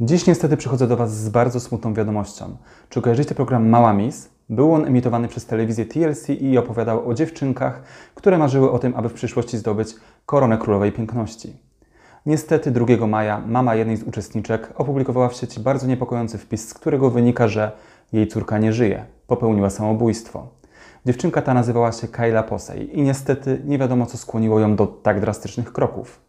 Dziś niestety przychodzę do Was z bardzo smutną wiadomością. Czy kojarzycie program Mała Miss? Był on emitowany przez telewizję TLC i opowiadał o dziewczynkach, które marzyły o tym, aby w przyszłości zdobyć koronę królowej piękności. Niestety 2 maja mama jednej z uczestniczek opublikowała w sieci bardzo niepokojący wpis, z którego wynika, że jej córka nie żyje, popełniła samobójstwo. Dziewczynka ta nazywała się Kayla Posey i niestety nie wiadomo, co skłoniło ją do tak drastycznych kroków.